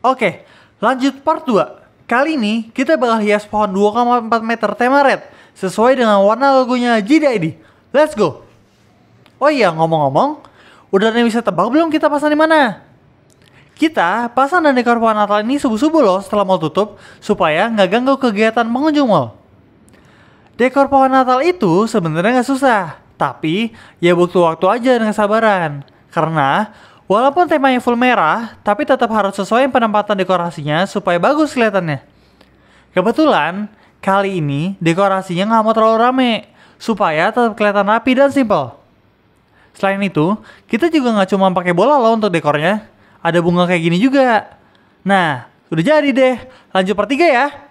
Oke, lanjut part 2. Kali ini kita bakal hias pohon 2,4 meter tema red sesuai dengan warna logonya ini. Let's go. Oh iya, ngomong-ngomong, udah nih bisa tebak belum kita pasang di mana? Kita pasang dan dekor pohon Natal ini subuh-subuh loh setelah mau tutup supaya nggak ganggu kegiatan pengunjung mall. Dekor pohon Natal itu sebenarnya nggak susah, tapi ya butuh waktu aja dan kesabaran. Karena Walaupun temanya full merah, tapi tetap harus sesuai penempatan dekorasinya supaya bagus kelihatannya. Kebetulan, kali ini dekorasinya nggak mau terlalu rame, supaya tetap kelihatan rapi dan simple. Selain itu, kita juga nggak cuma pakai bola loh untuk dekornya. Ada bunga kayak gini juga. Nah, udah jadi deh. Lanjut part 3 ya.